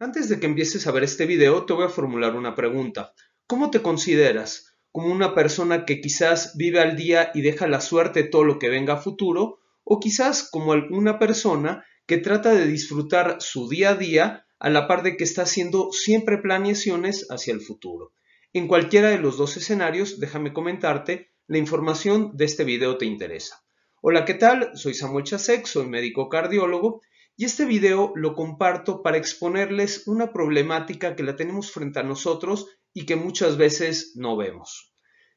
Antes de que empieces a ver este video, te voy a formular una pregunta. ¿Cómo te consideras? ¿Como una persona que quizás vive al día y deja la suerte todo lo que venga a futuro? ¿O quizás como alguna persona que trata de disfrutar su día a día a la par de que está haciendo siempre planeaciones hacia el futuro? En cualquiera de los dos escenarios, déjame comentarte, la información de este video te interesa. Hola, ¿qué tal? Soy Samuel Chasek, soy médico cardiólogo y este video lo comparto para exponerles una problemática que la tenemos frente a nosotros y que muchas veces no vemos.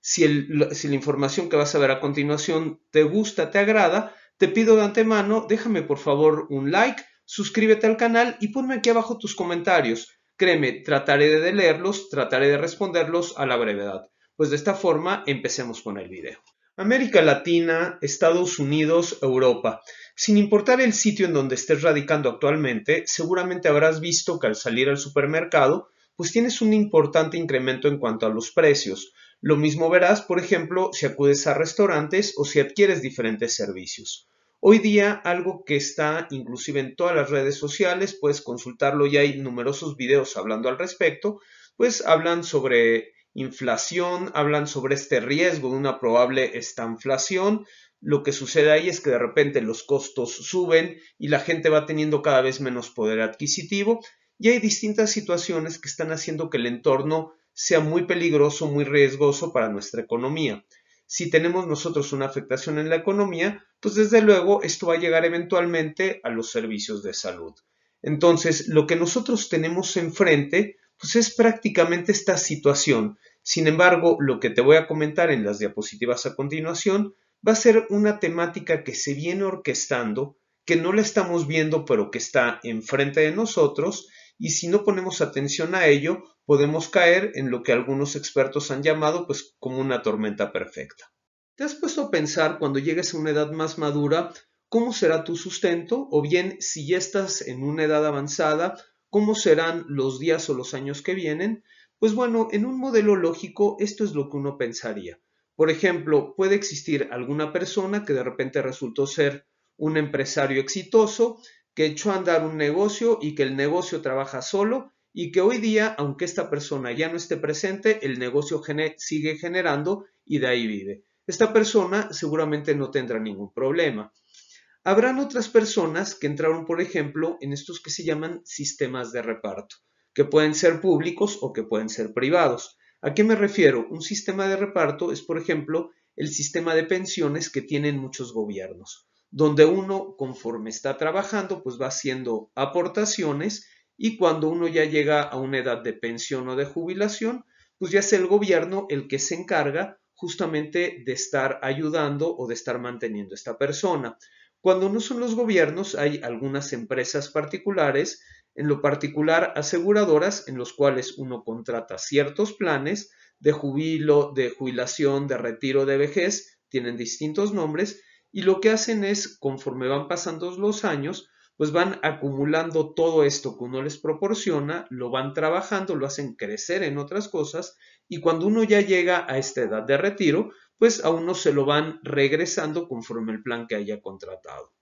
Si, la información que vas a ver a continuación te gusta, te agrada, te pido de antemano, déjame por favor un like, suscríbete al canal y ponme aquí abajo tus comentarios. Créeme, trataré de leerlos, trataré de responderlos a la brevedad. Pues de esta forma empecemos con el video. América Latina, Estados Unidos, Europa. Sin importar el sitio en donde estés radicando actualmente, seguramente habrás visto que al salir al supermercado, pues tienes un importante incremento en cuanto a los precios. Lo mismo verás, por ejemplo, si acudes a restaurantes o si adquieres diferentes servicios. Hoy día algo que está inclusive en todas las redes sociales, puedes consultarlo y hay numerosos videos hablando al respecto, pues hablan sobre inflación, hablan sobre este riesgo de una probable estanflación. Lo que sucede ahí es que de repente los costos suben y la gente va teniendo cada vez menos poder adquisitivo y hay distintas situaciones que están haciendo que el entorno sea muy peligroso, muy riesgoso para nuestra economía. Si tenemos nosotros una afectación en la economía, pues desde luego esto va a llegar eventualmente a los servicios de salud. Entonces, lo que nosotros tenemos enfrente, pues es prácticamente esta situación sin embargo, lo que te voy a comentar en las diapositivas a continuación va a ser una temática que se viene orquestando, que no la estamos viendo pero que está enfrente de nosotros y si no ponemos atención a ello podemos caer en lo que algunos expertos han llamado pues como una tormenta perfecta. ¿Te has puesto a pensar cuando llegues a una edad más madura cómo será tu sustento o bien si ya estás en una edad avanzada ¿Cómo serán los días o los años que vienen? Pues bueno, en un modelo lógico esto es lo que uno pensaría. Por ejemplo, puede existir alguna persona que de repente resultó ser un empresario exitoso, que echó a andar un negocio y que el negocio trabaja solo y que hoy día, aunque esta persona ya no esté presente, el negocio sigue generando y de ahí vive. Esta persona seguramente no tendrá ningún problema. Habrán otras personas que entraron, por ejemplo, en estos que se llaman sistemas de reparto, que pueden ser públicos o que pueden ser privados. ¿A qué me refiero? Un sistema de reparto es, por ejemplo, el sistema de pensiones que tienen muchos gobiernos, donde uno, conforme está trabajando, pues va haciendo aportaciones y cuando uno ya llega a una edad de pensión o de jubilación, pues ya es el gobierno el que se encarga justamente de estar ayudando o de estar manteniendo a esta persona. Cuando no son los gobiernos, hay algunas empresas particulares, en lo particular aseguradoras, en los cuales uno contrata ciertos planes de jubilo, de jubilación, de retiro, de vejez, tienen distintos nombres, y lo que hacen es, conforme van pasando los años, pues van acumulando todo esto que uno les proporciona, lo van trabajando, lo hacen crecer en otras cosas, y cuando uno ya llega a esta edad de retiro, pues a uno se lo van regresando conforme el plan que haya contratado.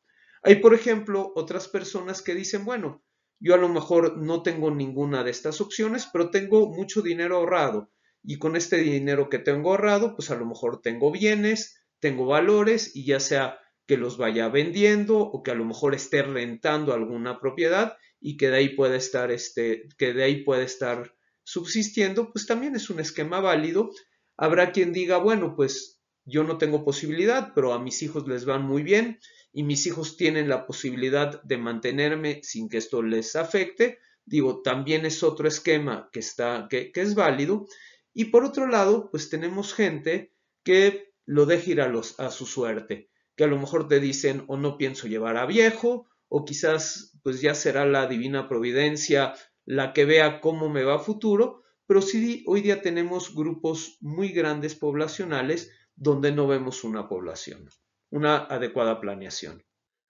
Hay, por ejemplo, otras personas que dicen, bueno, yo a lo mejor no tengo ninguna de estas opciones, pero tengo mucho dinero ahorrado y con este dinero que tengo ahorrado, pues a lo mejor tengo bienes, tengo valores y ya sea que los vaya vendiendo o que a lo mejor esté rentando alguna propiedad y que de ahí pueda estar este que de ahí puede estar subsistiendo, pues también es un esquema válido Habrá quien diga, bueno, pues yo no tengo posibilidad, pero a mis hijos les van muy bien y mis hijos tienen la posibilidad de mantenerme sin que esto les afecte. Digo, también es otro esquema que, está, que, es válido. Y por otro lado, pues tenemos gente que lo deja ir a, los, a su suerte, que a lo mejor te dicen o no pienso llevar a viejo, o quizás pues ya será la divina providencia la que vea cómo me va a futuro, pero hoy día tenemos grupos muy grandes poblacionales donde no vemos una población, una adecuada planeación.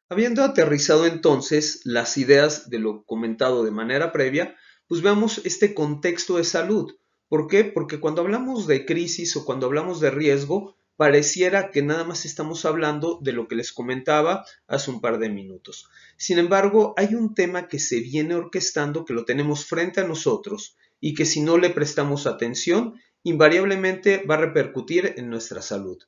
Habiendo aterrizado entonces las ideas de lo comentado de manera previa, pues veamos este contexto de salud. ¿Por qué? Porque cuando hablamos de crisis o cuando hablamos de riesgo, pareciera que nada más estamos hablando de lo que les comentaba hace un par de minutos. Sin embargo, hay un tema que se viene orquestando, que lo tenemos frente a nosotros y que si no le prestamos atención, invariablemente va a repercutir en nuestra salud.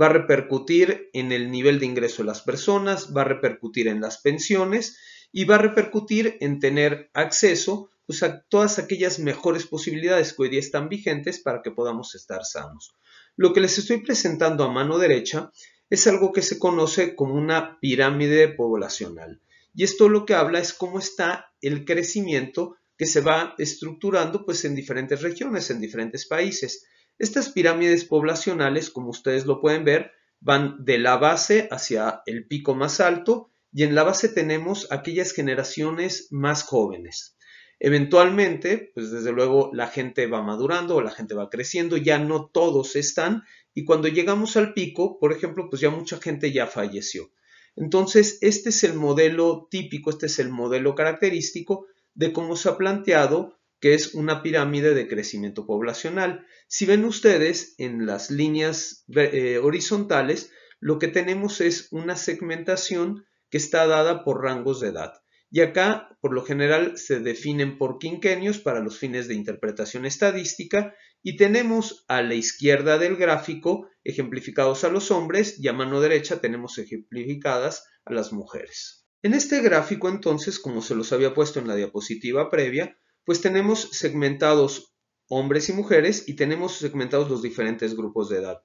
Va a repercutir en el nivel de ingreso de las personas, va a repercutir en las pensiones y va a repercutir en tener acceso pues, a todas aquellas mejores posibilidades que hoy día están vigentes para que podamos estar sanos. Lo que les estoy presentando a mano derecha es algo que se conoce como una pirámide poblacional. Y esto lo que habla es cómo está el crecimiento que se va estructurando pues en diferentes regiones, en diferentes países. Estas pirámides poblacionales, como ustedes lo pueden ver, van de la base hacia el pico más alto y en la base tenemos aquellas generaciones más jóvenes. Eventualmente, pues desde luego la gente va madurando o la gente va creciendo, ya no todos están y cuando llegamos al pico, por ejemplo, pues ya mucha gente ya falleció. Entonces, este es el modelo típico, este es el modelo característico de cómo se ha planteado que es una pirámide de crecimiento poblacional. Si ven ustedes en las líneas eh, horizontales, lo que tenemos es una segmentación que está dada por rangos de edad. Y acá, por lo general, se definen por quinquenios para los fines de interpretación estadística y tenemos a la izquierda del gráfico ejemplificados a los hombres y a mano derecha tenemos ejemplificadas a las mujeres. En este gráfico entonces, como se los había puesto en la diapositiva previa, pues tenemos segmentados hombres y mujeres y tenemos segmentados los diferentes grupos de edad.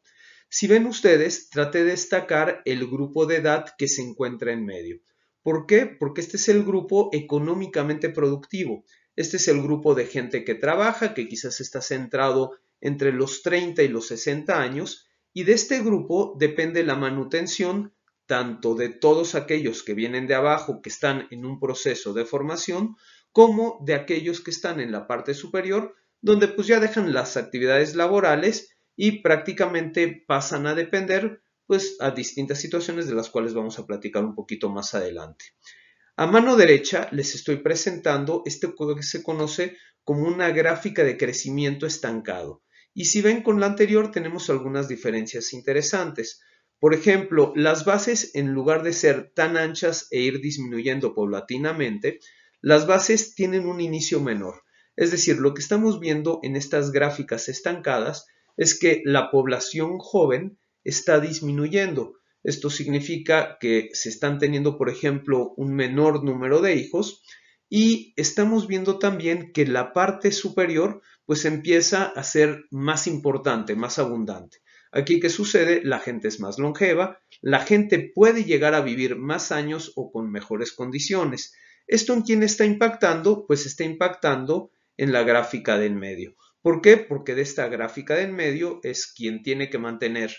Si ven ustedes, traté de destacar el grupo de edad que se encuentra en medio. ¿Por qué? Porque este es el grupo económicamente productivo. Este es el grupo de gente que trabaja, que quizás está centrado entre los 30 y los 60 años, y de este grupo depende la manutención tanto de todos aquellos que vienen de abajo, que están en un proceso de formación, como de aquellos que están en la parte superior, donde pues ya dejan las actividades laborales y prácticamente pasan a depender pues a distintas situaciones de las cuales vamos a platicar un poquito más adelante. A mano derecha les estoy presentando este que se conoce como una gráfica de crecimiento estancado. Y si ven con la anterior tenemos algunas diferencias interesantes. Por ejemplo, las bases, en lugar de ser tan anchas e ir disminuyendo paulatinamente, las bases tienen un inicio menor. Es decir, lo que estamos viendo en estas gráficas estancadas es que la población joven está disminuyendo. Esto significa que se están teniendo, por ejemplo, un menor número de hijos y estamos viendo también que la parte superior pues empieza a ser más importante, más abundante. Aquí, ¿qué sucede? La gente es más longeva, la gente puede llegar a vivir más años o con mejores condiciones. ¿Esto en quién está impactando? Pues está impactando en la gráfica del medio. ¿Por qué? Porque de esta gráfica del medio es quien tiene que mantener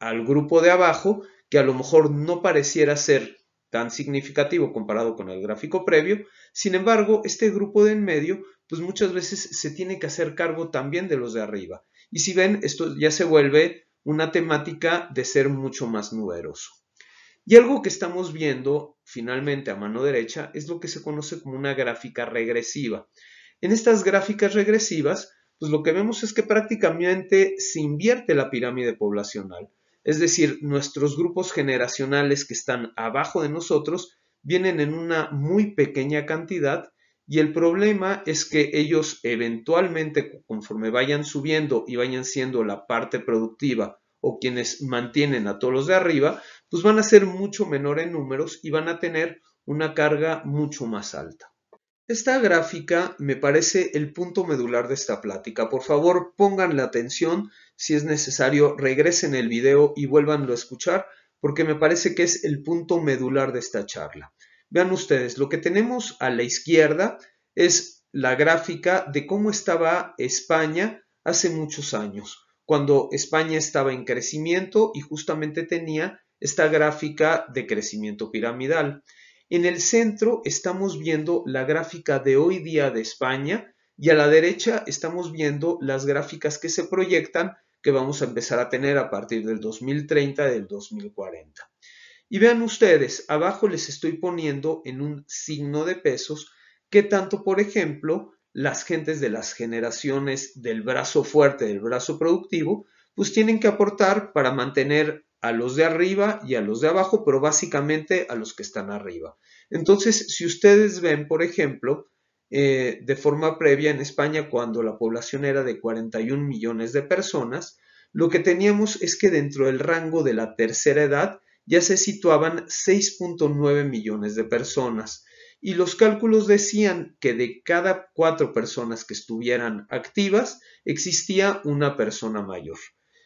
al grupo de abajo, que a lo mejor no pareciera ser tan significativo comparado con el gráfico previo. Sin embargo, este grupo de en medio, pues muchas veces se tiene que hacer cargo también de los de arriba. Y si ven, esto ya se vuelve una temática de ser mucho más numeroso. Y algo que estamos viendo finalmente a mano derecha es lo que se conoce como una gráfica regresiva. En estas gráficas regresivas, pues lo que vemos es que prácticamente se invierte la pirámide poblacional. Es decir, nuestros grupos generacionales que están abajo de nosotros vienen en una muy pequeña cantidad y el problema es que ellos eventualmente, conforme vayan subiendo y vayan siendo la parte productiva o quienes mantienen a todos los de arriba, pues van a ser mucho menor en números y van a tener una carga mucho más alta. Esta gráfica me parece el punto medular de esta plática. Por favor, pongan la atención, si es necesario, regresen el video y vuélvanlo a escuchar, porque me parece que es el punto medular de esta charla. Vean ustedes, lo que tenemos a la izquierda es la gráfica de cómo estaba España hace muchos años cuando España estaba en crecimiento y justamente tenía esta gráfica de crecimiento piramidal. En el centro estamos viendo la gráfica de hoy día de España y a la derecha estamos viendo las gráficas que se proyectan que vamos a empezar a tener a partir del 2030, del 2040. Y vean ustedes, abajo les estoy poniendo en un signo de pesos qué tanto, por ejemplo, las gentes de las generaciones del brazo fuerte, del brazo productivo, pues tienen que aportar para mantener a los de arriba y a los de abajo, pero básicamente a los que están arriba. Entonces, si ustedes ven, por ejemplo, eh, de forma previa en España, cuando la población era de 41 millones de personas, lo que teníamos es que dentro del rango de la tercera edad ya se situaban 6.9 millones de personas y los cálculos decían que de cada cuatro personas que estuvieran activas existía una persona mayor.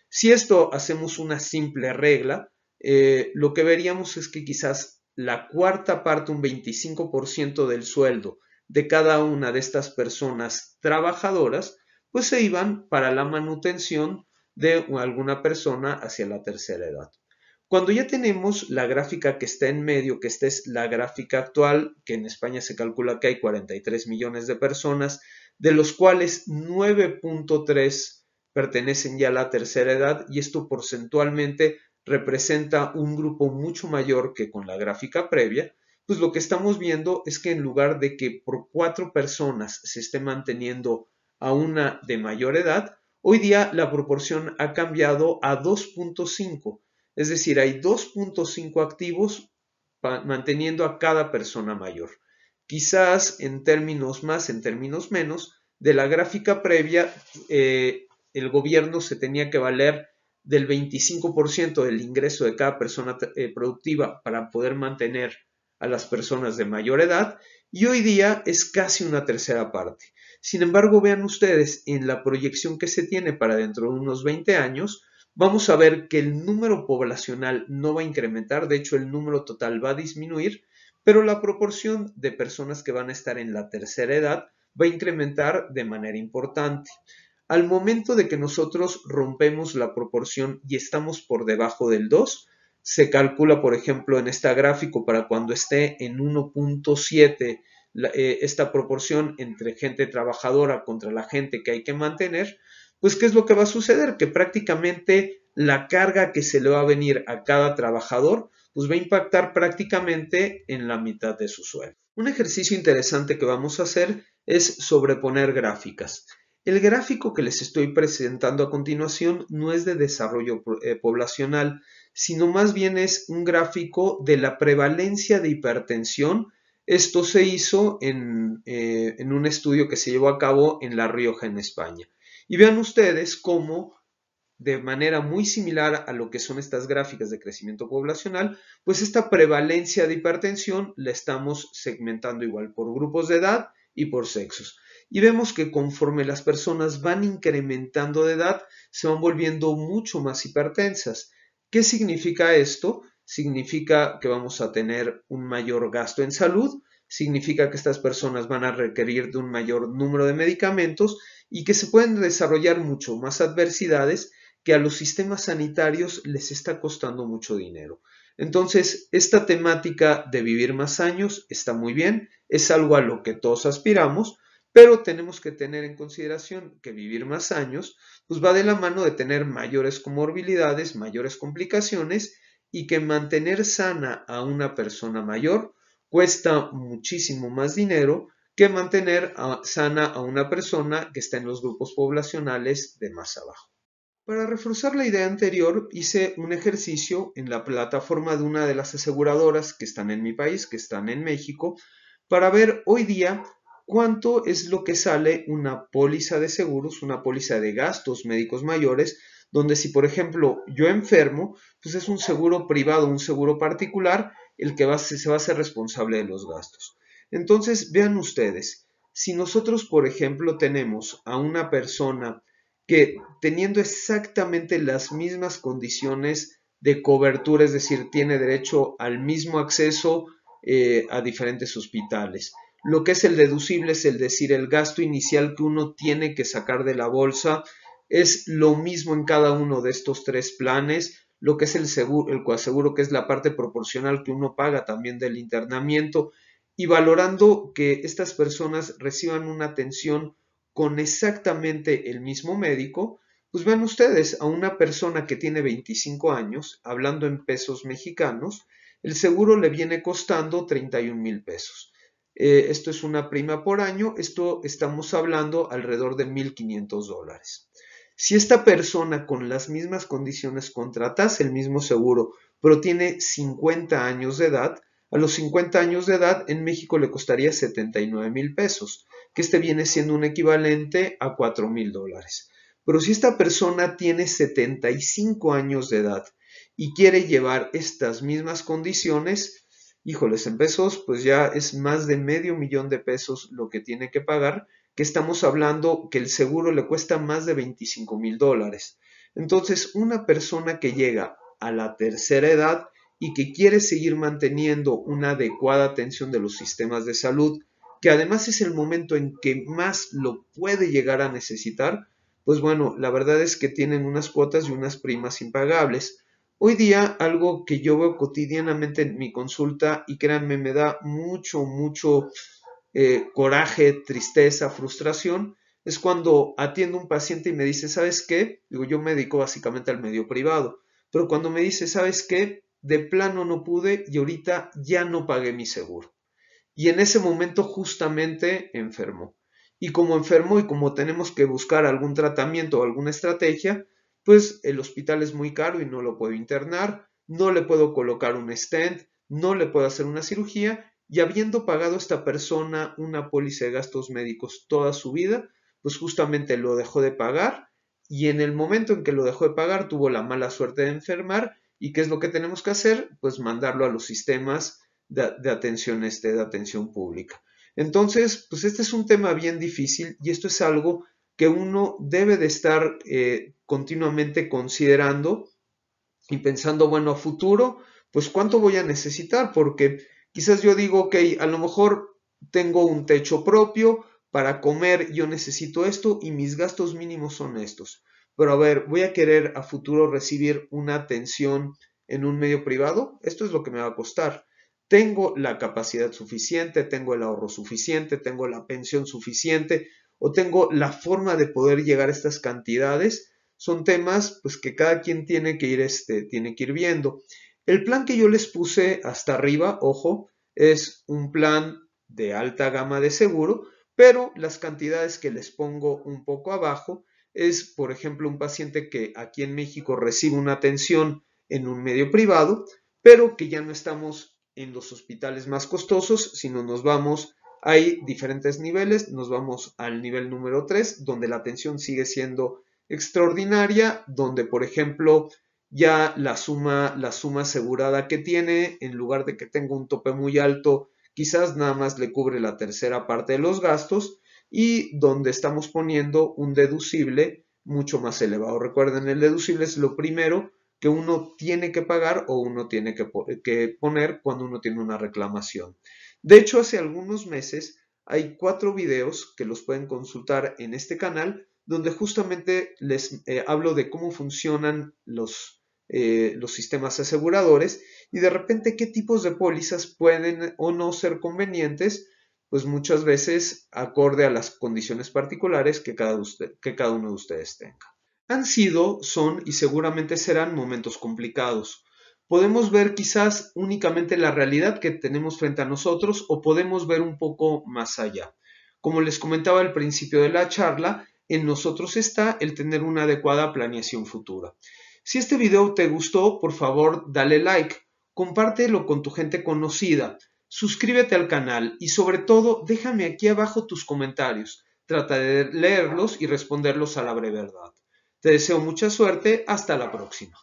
Si esto hacemos una simple regla, eh, lo que veríamos es que quizás la cuarta parte, un 25% del sueldo de cada una de estas personas trabajadoras, pues se iban para la manutención de alguna persona hacia la tercera edad. Cuando ya tenemos la gráfica que está en medio, que esta es la gráfica actual, que en España se calcula que hay 43 millones de personas, de los cuales 9.3 pertenecen ya a la tercera edad y esto porcentualmente representa un grupo mucho mayor que con la gráfica previa, pues lo que estamos viendo es que en lugar de que por cuatro personas se esté manteniendo a una de mayor edad, hoy día la proporción ha cambiado a 2.5 es decir, hay 2.5 activos manteniendo a cada persona mayor. Quizás en términos más, en términos menos, de la gráfica previa, eh, el gobierno se tenía que valer del 25% del ingreso de cada persona eh, productiva para poder mantener a las personas de mayor edad y hoy día es casi una tercera parte. Sin embargo, vean ustedes en la proyección que se tiene para dentro de unos 20 años, vamos a ver que el número poblacional no va a incrementar, de hecho el número total va a disminuir, pero la proporción de personas que van a estar en la tercera edad va a incrementar de manera importante. Al momento de que nosotros rompemos la proporción y estamos por debajo del 2, se calcula, por ejemplo, en este gráfico para cuando esté en 1.7 eh, esta proporción entre gente trabajadora contra la gente que hay que mantener, pues ¿qué es lo que va a suceder? Que prácticamente la carga que se le va a venir a cada trabajador, pues va a impactar prácticamente en la mitad de su sueldo. Un ejercicio interesante que vamos a hacer es sobreponer gráficas. El gráfico que les estoy presentando a continuación no es de desarrollo eh, poblacional, sino más bien es un gráfico de la prevalencia de hipertensión. Esto se hizo en, eh, en un estudio que se llevó a cabo en La Rioja, en España. Y vean ustedes cómo, de manera muy similar a lo que son estas gráficas de crecimiento poblacional, pues esta prevalencia de hipertensión la estamos segmentando igual por grupos de edad y por sexos. Y vemos que conforme las personas van incrementando de edad, se van volviendo mucho más hipertensas. ¿Qué significa esto? Significa que vamos a tener un mayor gasto en salud, significa que estas personas van a requerir de un mayor número de medicamentos y que se pueden desarrollar mucho más adversidades que a los sistemas sanitarios les está costando mucho dinero. Entonces, esta temática de vivir más años está muy bien, es algo a lo que todos aspiramos, pero tenemos que tener en consideración que vivir más años pues va de la mano de tener mayores comorbilidades, mayores complicaciones y que mantener sana a una persona mayor cuesta muchísimo más dinero que mantener sana a una persona que está en los grupos poblacionales de más abajo. Para reforzar la idea anterior, hice un ejercicio en la plataforma de una de las aseguradoras que están en mi país, que están en México, para ver hoy día cuánto es lo que sale una póliza de seguros, una póliza de gastos médicos mayores, donde si por ejemplo yo enfermo, pues es un seguro privado, un seguro particular, el que se va a ser responsable de los gastos. Entonces, vean ustedes, si nosotros, por ejemplo, tenemos a una persona que teniendo exactamente las mismas condiciones de cobertura, es decir, tiene derecho al mismo acceso eh, a diferentes hospitales. Lo que es el deducible es el decir, el gasto inicial que uno tiene que sacar de la bolsa es lo mismo en cada uno de estos tres planes, lo que es el seguro, el coaseguro, que es la parte proporcional que uno paga también del internamiento, y valorando que estas personas reciban una atención con exactamente el mismo médico, pues vean ustedes a una persona que tiene 25 años, hablando en pesos mexicanos, el seguro le viene costando 31 mil pesos. Eh, esto es una prima por año, esto estamos hablando alrededor de 1.500 dólares. Si esta persona con las mismas condiciones contratase el mismo seguro, pero tiene 50 años de edad, a los 50 años de edad en México le costaría 79 mil pesos, que este viene siendo un equivalente a 4 mil dólares. Pero si esta persona tiene 75 años de edad y quiere llevar estas mismas condiciones, híjoles, en pesos, pues ya es más de medio millón de pesos lo que tiene que pagar que estamos hablando que el seguro le cuesta más de 25 mil dólares. Entonces, una persona que llega a la tercera edad y que quiere seguir manteniendo una adecuada atención de los sistemas de salud, que además es el momento en que más lo puede llegar a necesitar, pues bueno, la verdad es que tienen unas cuotas y unas primas impagables. Hoy día algo que yo veo cotidianamente en mi consulta y créanme, me da mucho, mucho, eh, coraje, tristeza, frustración, es cuando atiendo a un paciente y me dice, ¿sabes qué? Digo, yo me dedico básicamente al medio privado, pero cuando me dice, ¿sabes qué? De plano no pude y ahorita ya no pagué mi seguro. Y en ese momento justamente enfermo... Y como enfermo y como tenemos que buscar algún tratamiento o alguna estrategia, pues el hospital es muy caro y no lo puedo internar, no le puedo colocar un stent, no le puedo hacer una cirugía y habiendo pagado esta persona una póliza de gastos médicos toda su vida, pues justamente lo dejó de pagar y en el momento en que lo dejó de pagar tuvo la mala suerte de enfermar y qué es lo que tenemos que hacer, pues mandarlo a los sistemas de, atención este, de atención pública. Entonces, pues este es un tema bien difícil y esto es algo que uno debe de estar eh, continuamente considerando y pensando, bueno, a futuro, pues cuánto voy a necesitar, porque Quizás yo digo, ok, a lo mejor tengo un techo propio, para comer yo necesito esto y mis gastos mínimos son estos. Pero a ver, voy a querer a futuro recibir una atención en un medio privado, esto es lo que me va a costar. Tengo la capacidad suficiente, tengo el ahorro suficiente, tengo la pensión suficiente o tengo la forma de poder llegar a estas cantidades. Son temas pues que cada quien tiene que ir este, tiene que ir viendo. El plan que yo les puse hasta arriba, ojo, es un plan de alta gama de seguro, pero las cantidades que les pongo un poco abajo es, por ejemplo, un paciente que aquí en México recibe una atención en un medio privado, pero que ya no estamos en los hospitales más costosos, sino nos vamos, hay diferentes niveles, nos vamos al nivel número 3, donde la atención sigue siendo extraordinaria, donde, por ejemplo, ya la suma, la suma asegurada que tiene, en lugar de que tenga un tope muy alto, quizás nada más le cubre la tercera parte de los gastos y donde estamos poniendo un deducible mucho más elevado. Recuerden, el deducible es lo primero que uno tiene que pagar o uno tiene que, poner cuando uno tiene una reclamación. De hecho, hace algunos meses hay cuatro videos que los pueden consultar en este canal donde justamente les eh, hablo de cómo funcionan los, eh, los sistemas aseguradores y de repente qué tipos de pólizas pueden o no ser convenientes, pues muchas veces acorde a las condiciones particulares que cada, que cada uno de ustedes tenga. Han sido, son y seguramente serán momentos complicados. Podemos ver quizás únicamente la realidad que tenemos frente a nosotros o podemos ver un poco más allá. Como les comentaba al principio de la charla, en nosotros está el tener una adecuada planeación futura. Si este video te gustó, por favor dale like, compártelo con tu gente conocida, suscríbete al canal y sobre todo déjame aquí abajo tus comentarios. Trata de leerlos y responderlos a la brevedad. Te deseo mucha suerte, hasta la próxima.